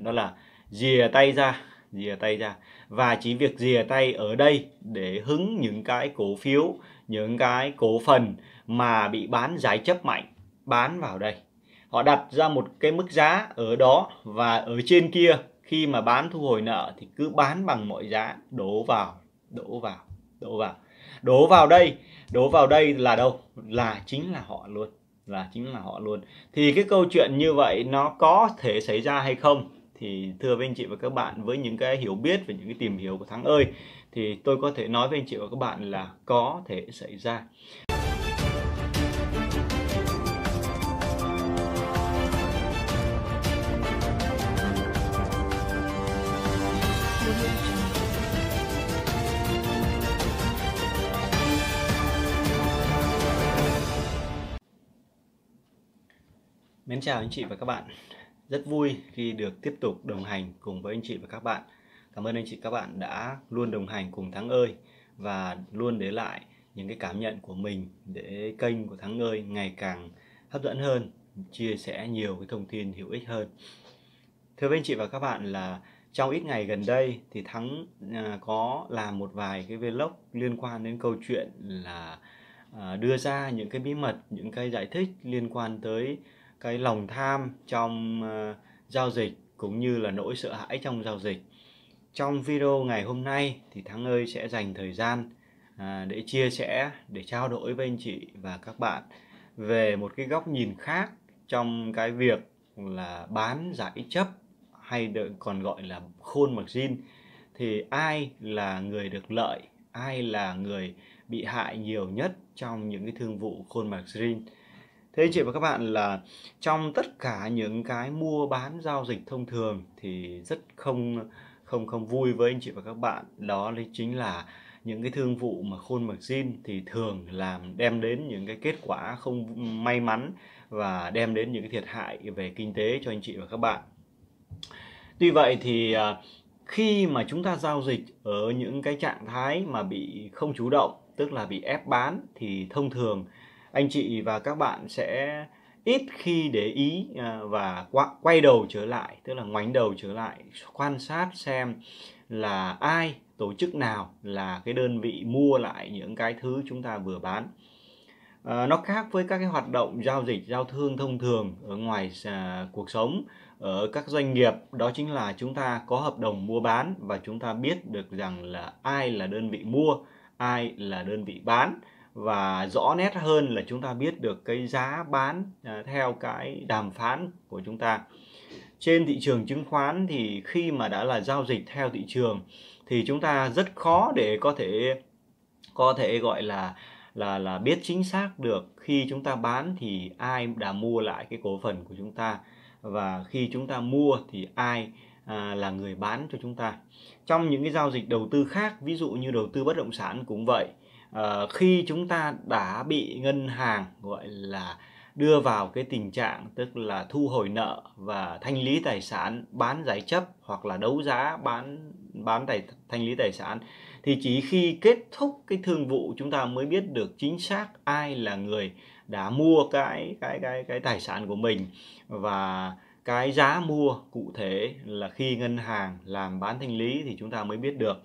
đó là dìa tay ra dìa tay ra và chỉ việc dìa tay ở đây để hứng những cái cổ phiếu những cái cổ phần mà bị bán giải chấp mạnh bán vào đây họ đặt ra một cái mức giá ở đó và ở trên kia khi mà bán thu hồi nợ thì cứ bán bằng mọi giá đổ vào đổ vào đổ vào đổ vào đây đổ vào đây là đâu là chính là họ luôn là chính là họ luôn thì cái câu chuyện như vậy nó có thể xảy ra hay không thì thưa với anh chị và các bạn với những cái hiểu biết và những cái tìm hiểu của Thắng ơi thì tôi có thể nói với anh chị và các bạn là có thể xảy ra. Mến chào anh chị và các bạn rất vui khi được tiếp tục đồng hành cùng với anh chị và các bạn. Cảm ơn anh chị các bạn đã luôn đồng hành cùng Thắng ơi và luôn để lại những cái cảm nhận của mình để kênh của Thắng ơi ngày càng hấp dẫn hơn, chia sẻ nhiều cái thông tin hữu ích hơn. Thưa với anh chị và các bạn là trong ít ngày gần đây thì Thắng à, có làm một vài cái vlog liên quan đến câu chuyện là à, đưa ra những cái bí mật, những cái giải thích liên quan tới cái lòng tham trong uh, giao dịch cũng như là nỗi sợ hãi trong giao dịch trong video ngày hôm nay thì thắng ơi sẽ dành thời gian à, để chia sẻ để trao đổi với anh chị và các bạn về một cái góc nhìn khác trong cái việc là bán giải chấp hay còn gọi là khôn margin thì ai là người được lợi ai là người bị hại nhiều nhất trong những cái thương vụ khôn margin Thế chị và các bạn là trong tất cả những cái mua bán giao dịch thông thường thì rất không không không vui với anh chị và các bạn đó đấy chính là những cái thương vụ mà khôn margin thì thường làm đem đến những cái kết quả không may mắn và đem đến những cái thiệt hại về kinh tế cho anh chị và các bạn. Tuy vậy thì à, khi mà chúng ta giao dịch ở những cái trạng thái mà bị không chủ động tức là bị ép bán thì thông thường anh chị và các bạn sẽ ít khi để ý à, và quay đầu trở lại tức là ngoảnh đầu trở lại quan sát xem là ai tổ chức nào là cái đơn vị mua lại những cái thứ chúng ta vừa bán à, nó khác với các cái hoạt động giao dịch giao thương thông thường ở ngoài à, cuộc sống ở các doanh nghiệp đó chính là chúng ta có hợp đồng mua bán và chúng ta biết được rằng là ai là đơn vị mua ai là đơn vị bán và rõ nét hơn là chúng ta biết được cái giá bán à, theo cái đàm phán của chúng ta trên thị trường chứng khoán thì khi mà đã là giao dịch theo thị trường thì chúng ta rất khó để có thể có thể gọi là là là biết chính xác được khi chúng ta bán thì ai đã mua lại cái cổ phần của chúng ta và khi chúng ta mua thì ai à, là người bán cho chúng ta trong những cái giao dịch đầu tư khác ví dụ như đầu tư bất động sản cũng vậy Ờ, khi chúng ta đã bị ngân hàng gọi là đưa vào cái tình trạng tức là thu hồi nợ và thanh lý tài sản bán giải chấp hoặc là đấu giá bán bán tài thanh lý tài sản thì chỉ khi kết thúc cái thương vụ chúng ta mới biết được chính xác ai là người đã mua cái cái cái cái tài sản của mình và cái giá mua cụ thể là khi ngân hàng làm bán thanh lý thì chúng ta mới biết được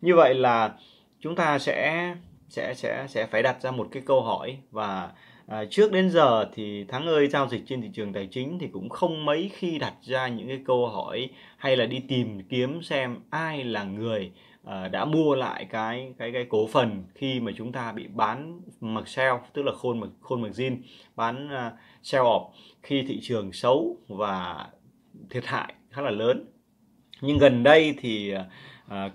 như vậy là chúng ta sẽ sẽ sẽ sẽ phải đặt ra một cái câu hỏi và à, trước đến giờ thì tháng ơi giao dịch trên thị trường tài chính thì cũng không mấy khi đặt ra những cái câu hỏi hay là đi tìm kiếm xem ai là người à, đã mua lại cái cái cái cổ phần khi mà chúng ta bị bán mặc sell tức là khôn mặc khôn mặc zin bán uh, sell off khi thị trường xấu và thiệt hại khá là lớn nhưng gần đây thì uh,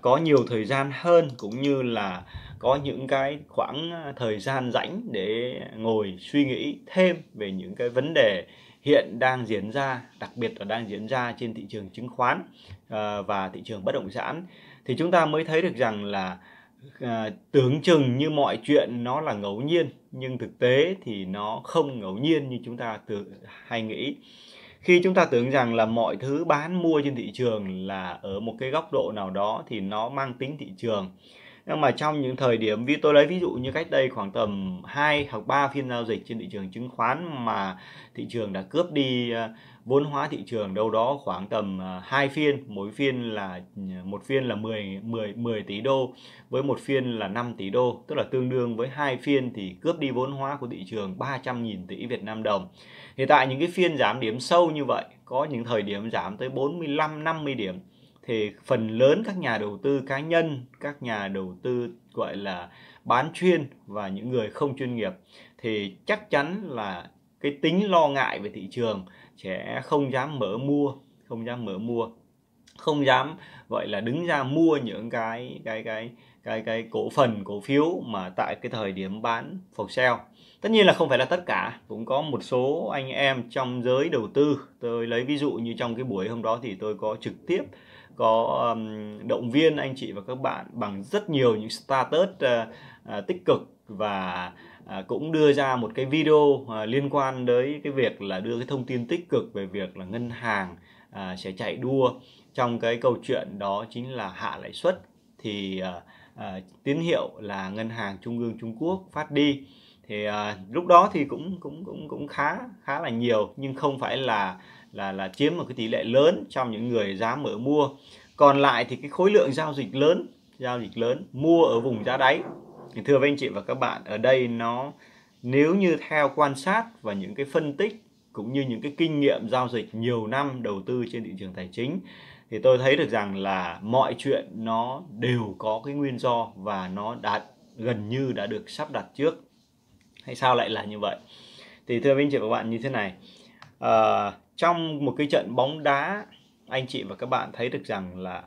có nhiều thời gian hơn cũng như là có những cái khoảng à, thời gian rảnh để ngồi suy nghĩ thêm về những cái vấn đề hiện đang diễn ra đặc biệt là đang diễn ra trên thị trường chứng khoán à, và thị trường bất động sản thì chúng ta mới thấy được rằng là à, tưởng chừng như mọi chuyện nó là ngẫu nhiên nhưng thực tế thì nó không ngẫu nhiên như chúng ta tự hay nghĩ khi chúng ta tưởng rằng là mọi thứ bán mua trên thị trường là ở một cái góc độ nào đó thì nó mang tính thị trường nhưng mà trong những thời điểm vì tôi lấy ví dụ như cách đây khoảng tầm 2 hoặc 3 phiên giao dịch trên thị trường chứng khoán mà thị trường đã cướp đi ờ, vốn hóa thị trường đâu đó khoảng tầm 2 ờ, phiên, mỗi phiên là ờ, một phiên là 10 10 10 tỷ đô với một phiên là 5 tỷ đô, tức là tương đương với hai phiên thì cướp đi vốn hóa của thị trường 300.000 tỷ Việt Nam đồng. Hiện tại những cái phiên giảm điểm sâu như vậy có những thời điểm giảm tới 45 50 điểm thì phần lớn các nhà đầu tư cá nhân, các nhà đầu tư gọi là bán chuyên và những người không chuyên nghiệp thì chắc chắn là cái tính lo ngại về thị trường sẽ không dám mở mua, không dám mở mua, không dám gọi là đứng ra mua những cái cái cái cái cái cổ phần cổ phiếu mà tại cái thời điểm bán for sale tất nhiên là không phải là tất cả cũng có một số anh em trong giới đầu tư tôi lấy ví dụ như trong cái buổi hôm đó thì tôi có trực tiếp có um, động viên anh chị và các bạn bằng rất nhiều những status uh, uh, tích cực và uh, cũng đưa ra một cái video uh, liên quan tới cái việc là đưa cái thông tin tích cực về việc là ngân hàng uh, sẽ chạy đua trong cái câu chuyện đó chính là hạ lãi suất thì uh, uh, tín hiệu là ngân hàng trung ương Trung Quốc phát đi thì uh, lúc đó thì cũng cũng cũng cũng khá khá là nhiều nhưng không phải là là là chiếm một cái tỷ lệ lớn trong những người dám mở mua còn lại thì cái khối lượng giao dịch lớn giao dịch lớn mua ở vùng giá đáy thì thưa với anh chị và các bạn ở đây nó nếu như theo quan sát và những cái phân tích cũng như những cái kinh nghiệm giao dịch nhiều năm đầu tư trên thị trường tài chính thì tôi thấy được rằng là mọi chuyện nó đều có cái nguyên do và nó đã gần như đã được sắp đặt trước hay sao lại là như vậy thì thưa với anh chị và các bạn như thế này à, trong một cái trận bóng đá anh chị và các bạn thấy được rằng là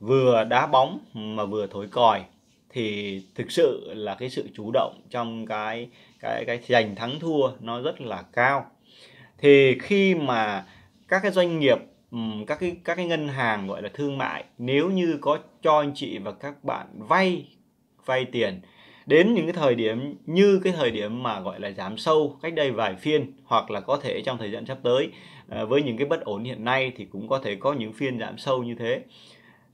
vừa đá bóng mà vừa thổi còi thì thực sự là cái sự chủ động trong cái cái cái giành thắng thua nó rất là cao thì khi mà các cái doanh nghiệp các cái các cái ngân hàng gọi là thương mại nếu như có cho anh chị và các bạn vay vay tiền đến những cái thời điểm như cái thời điểm mà gọi là giảm sâu cách đây vài phiên hoặc là có thể trong thời gian sắp tới à, với những cái bất ổn hiện nay thì cũng có thể có những phiên giảm sâu như thế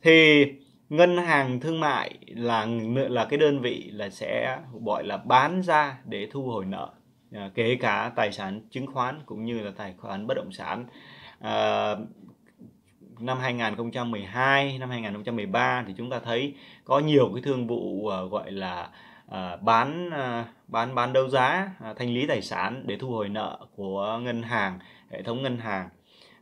thì ngân hàng thương mại là là cái đơn vị là sẽ gọi là bán ra để thu hồi nợ à, kể cả tài sản chứng khoán cũng như là tài khoản bất động sản à, năm 2012 năm 2013 thì chúng ta thấy có nhiều cái thương vụ à, gọi là À, bán à, bán bán đấu giá à, thanh lý tài sản để thu hồi nợ của ngân hàng hệ thống ngân hàng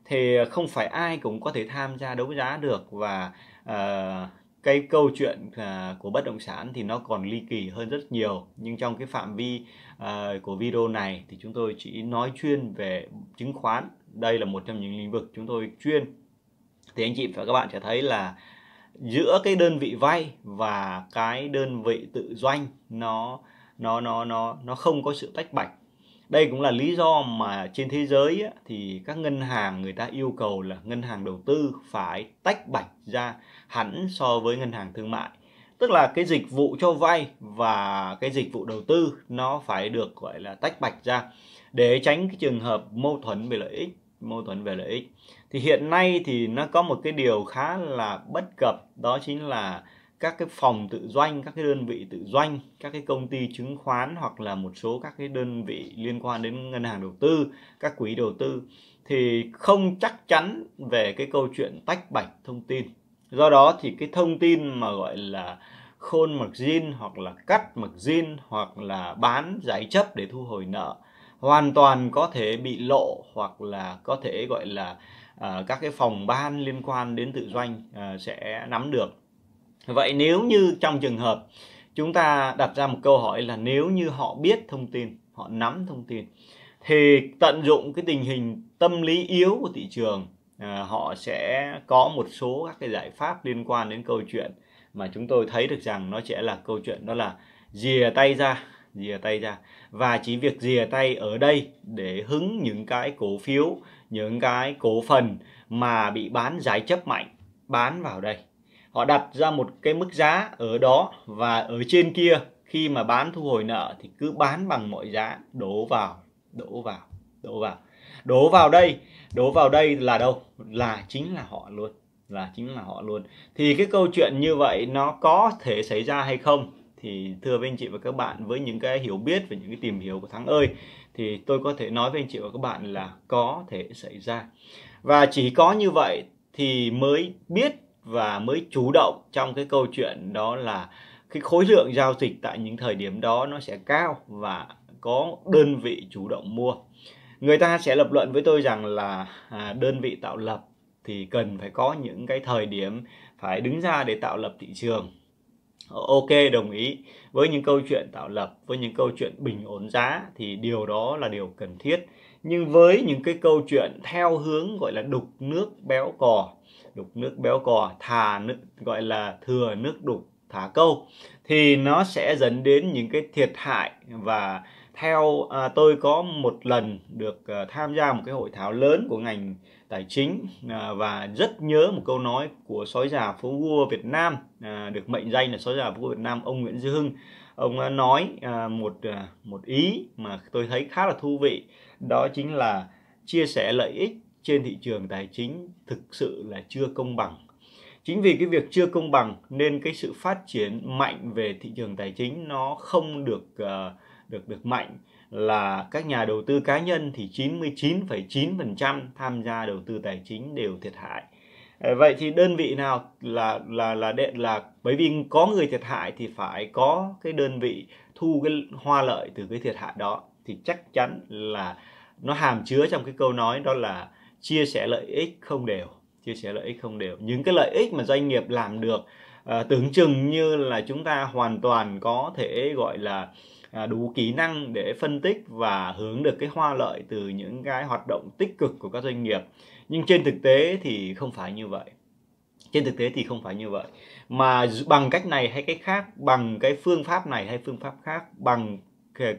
thì không phải ai cũng có thể tham gia đấu giá được và à, cái câu chuyện à, của bất động sản thì nó còn ly kỳ hơn rất nhiều nhưng trong cái phạm vi à, của video này thì chúng tôi chỉ nói chuyên về chứng khoán đây là một trong những lĩnh vực chúng tôi chuyên thì anh chị và các bạn sẽ thấy là giữa cái đơn vị vay và cái đơn vị tự doanh nó nó nó nó nó không có sự tách bạch đây cũng là lý do mà trên thế giới á, thì các ngân hàng người ta yêu cầu là ngân hàng đầu tư phải tách bạch ra hẳn so với ngân hàng thương mại tức là cái dịch vụ cho vay và cái dịch vụ đầu tư nó phải được gọi là tách bạch ra để tránh cái trường hợp mâu thuẫn về lợi ích mâu thuẫn về lợi ích thì hiện nay thì nó có một cái điều khá là bất cập đó chính là các cái phòng tự doanh các cái đơn vị tự doanh các cái công ty chứng khoán hoặc là một số các cái đơn vị liên quan đến ngân hàng đầu tư các quỹ đầu tư thì không chắc chắn về cái câu chuyện tách bạch thông tin do đó thì cái thông tin mà gọi là khôn margin hoặc là cắt margin hoặc là bán giải chấp để thu hồi nợ hoàn toàn có thể bị lộ hoặc là có thể gọi là uh, các cái phòng ban liên quan đến tự doanh uh, sẽ nắm được vậy nếu như trong trường hợp chúng ta đặt ra một câu hỏi là nếu như họ biết thông tin họ nắm thông tin thì tận dụng cái tình hình tâm lý yếu của thị trường à, họ sẽ có một số các cái giải pháp liên quan đến câu chuyện mà chúng tôi thấy được rằng nó sẽ là câu chuyện đó là dìa tay ra dìa tay ra và chỉ việc dìa tay ở đây để hứng những cái cổ phiếu những cái cổ phần mà bị bán giải chấp mạnh bán vào đây họ đặt ra một cái mức giá ở đó và ở trên kia khi mà bán thu hồi nợ thì cứ bán bằng mọi giá đổ vào đổ vào đổ vào đổ vào đây đổ vào đây là đâu là chính là họ luôn là chính là họ luôn thì cái câu chuyện như vậy nó có thể xảy ra hay không thì thưa với anh chị và các bạn với những cái hiểu biết và những cái tìm hiểu của Thắng ơi thì tôi có thể nói với anh chị và các bạn là có thể xảy ra và chỉ có như vậy thì mới biết và mới chủ động trong cái câu chuyện đó là cái khối lượng giao dịch tại những thời điểm đó nó sẽ cao và có đơn vị chủ động mua người ta sẽ lập luận với tôi rằng là à, đơn vị tạo lập thì cần phải có những cái thời điểm phải đứng ra để tạo lập thị trường ok đồng ý với những câu chuyện tạo lập với những câu chuyện bình ổn giá thì điều đó là điều cần thiết nhưng với những cái câu chuyện theo hướng gọi là đục nước béo cò đục nước béo cò thà nước gọi là thừa nước đục thả câu thì nó sẽ dẫn đến những cái thiệt hại và theo à, tôi có một lần được à, tham gia một cái hội thảo lớn của ngành tài chính à, và rất nhớ một câu nói của sói già phố vua Việt Nam à, được mệnh danh là sói già phố vua Việt Nam ông Nguyễn Duy Hưng ông nói à, một một ý mà tôi thấy khá là thú vị đó chính là chia sẻ lợi ích trên thị trường tài chính thực sự là chưa công bằng chính vì cái việc chưa công bằng nên cái sự phát triển mạnh về thị trường tài chính nó không được được được mạnh là các nhà đầu tư cá nhân thì 99,9% tham gia đầu tư tài chính đều thiệt hại. Ờ, vậy thì đơn vị nào là là là đệ là bởi vì có người thiệt hại thì phải có cái đơn vị thu cái hoa lợi từ cái thiệt hại đó thì chắc chắn là nó hàm chứa trong cái câu nói đó là chia sẻ lợi ích không đều, chia sẻ lợi ích không đều. Những cái lợi ích mà doanh nghiệp làm được à, tưởng chừng như là chúng ta hoàn toàn có thể gọi là À, đủ kỹ năng để phân tích và hướng được cái hoa lợi từ những cái hoạt động tích cực của các doanh nghiệp nhưng trên thực tế thì không phải như vậy trên thực tế thì không phải như vậy mà bằng cách này hay cách khác bằng cái phương pháp này hay phương pháp khác bằng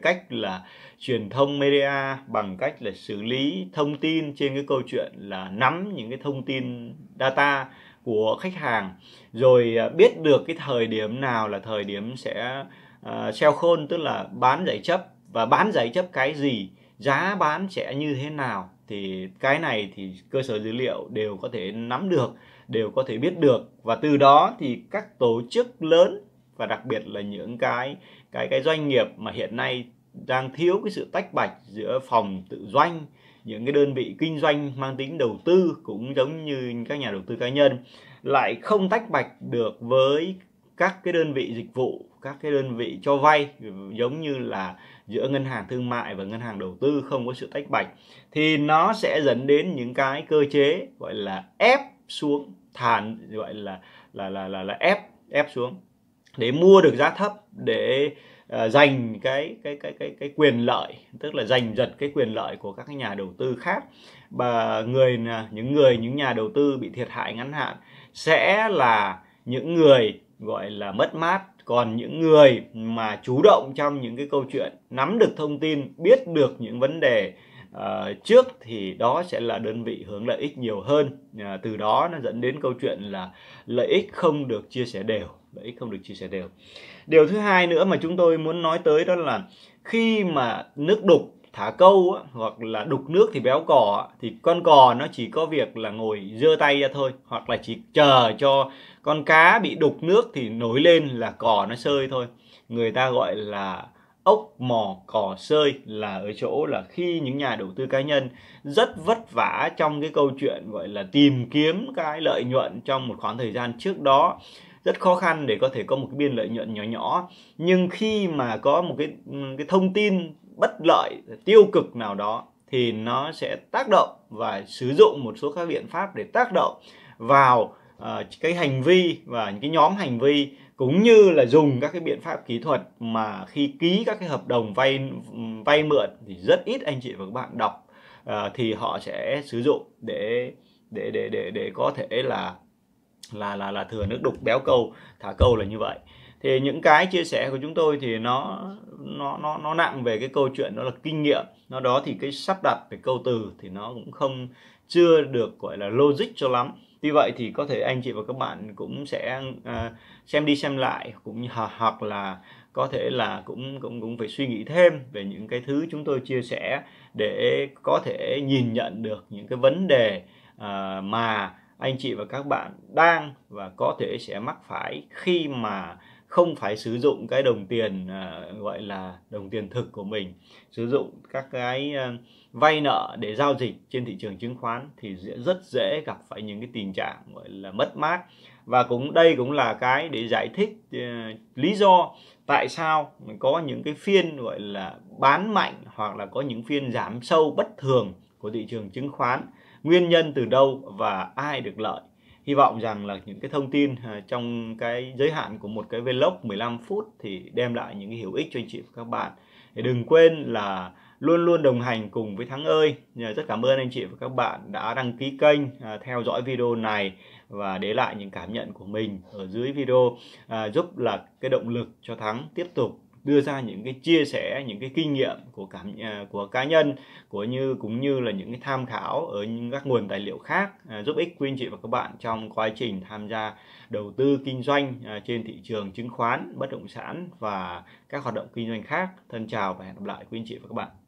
cách là truyền thông media bằng cách là xử lý thông tin trên cái câu chuyện là nắm những cái thông tin data của khách hàng rồi à, biết được cái thời điểm nào là thời điểm sẽ uh, ờ, sell call tức là bán giải chấp và bán giải chấp cái gì giá bán sẽ như thế nào thì cái này thì cơ sở dữ liệu đều có thể nắm được đều có thể biết được và từ đó thì các tổ chức lớn và đặc biệt là những cái cái cái doanh nghiệp mà hiện nay đang thiếu cái sự tách bạch giữa phòng tự doanh những cái đơn vị kinh doanh mang tính đầu tư cũng giống như các nhà đầu tư cá nhân lại không tách bạch được với các cái đơn vị dịch vụ các cái đơn vị cho vay giống như là giữa ngân hàng thương mại và ngân hàng đầu tư không có sự tách bạch thì nó sẽ dẫn đến những cái cơ chế gọi là ép xuống thản gọi là là là là, là ép ép xuống để mua được giá thấp để uh, giành cái cái cái cái cái quyền lợi tức là giành giật cái quyền lợi của các nhà đầu tư khác và người à, những người những nhà đầu tư bị thiệt hại ngắn hạn sẽ là những người gọi là mất mát còn những người mà chủ động trong những cái câu chuyện nắm được thông tin biết được những vấn đề uh, trước thì đó sẽ là đơn vị hướng lợi ích nhiều hơn uh, từ đó nó dẫn đến câu chuyện là lợi ích không được chia sẻ đều lợi ích không được chia sẻ đều điều thứ hai nữa mà chúng tôi muốn nói tới đó là khi mà nước đục thả câu hoặc là đục nước thì béo cò thì con cò nó chỉ có việc là ngồi giơ tay ra thôi hoặc là chỉ chờ cho con cá bị đục nước thì nổi lên là cò nó sơi thôi người ta gọi là ốc mò cò sơi là ở chỗ là khi những nhà đầu tư cá nhân rất vất vả trong cái câu chuyện gọi là tìm kiếm cái lợi nhuận trong một khoảng thời gian trước đó rất khó khăn để có thể có một cái biên lợi nhuận nhỏ nhỏ nhưng khi mà có một cái cái thông tin bất lợi tiêu cực nào đó thì nó sẽ tác động và sử dụng một số các biện pháp để tác động vào uh, cái hành vi và những cái nhóm hành vi cũng như là dùng các cái biện pháp kỹ thuật mà khi ký các cái hợp đồng vay vay mượn thì rất ít anh chị và các bạn đọc uh, thì họ sẽ sử dụng để để để để để có thể là là là là thừa nước đục béo câu thả câu là như vậy thì những cái chia sẻ của chúng tôi thì nó nó nó nó nặng về cái câu chuyện đó là kinh nghiệm nó đó thì cái sắp đặt về câu từ thì nó cũng không chưa được gọi là logic cho lắm tuy vậy thì có thể anh chị và các bạn cũng sẽ uh, xem đi xem lại cũng hoặc là có thể là cũng cũng cũng phải suy nghĩ thêm về những cái thứ chúng tôi chia sẻ để có thể nhìn nhận được những cái vấn đề uh, mà anh chị và các bạn đang và có thể sẽ mắc phải khi mà không phải sử dụng cái đồng tiền uh, gọi là đồng tiền thực của mình sử dụng các cái uh, vay nợ để giao dịch trên thị trường chứng khoán thì rất dễ gặp phải những cái tình trạng gọi là mất mát và cũng đây cũng là cái để giải thích uh, lý do tại sao có những cái phiên gọi là bán mạnh hoặc là có những phiên giảm sâu bất thường của thị trường chứng khoán nguyên nhân từ đâu và ai được lợi hy vọng rằng là những cái thông tin à, trong cái giới hạn của một cái vlog 15 phút thì đem lại những cái hữu ích cho anh chị và các bạn thì đừng quên là luôn luôn đồng hành cùng với Thắng ơi. Rất cảm ơn anh chị và các bạn đã đăng ký kênh, à, theo dõi video này và để lại những cảm nhận của mình ở dưới video à, giúp là cái động lực cho Thắng tiếp tục đưa ra những cái chia sẻ những cái kinh nghiệm của cảm à, của cá nhân của như cũng như là những cái tham khảo ở những các nguồn tài liệu khác à, giúp ích quý anh chị và các bạn trong quá trình tham gia đầu tư kinh doanh à, trên thị trường chứng khoán bất động sản và các hoạt động kinh doanh khác thân chào và hẹn gặp lại quý anh chị và các bạn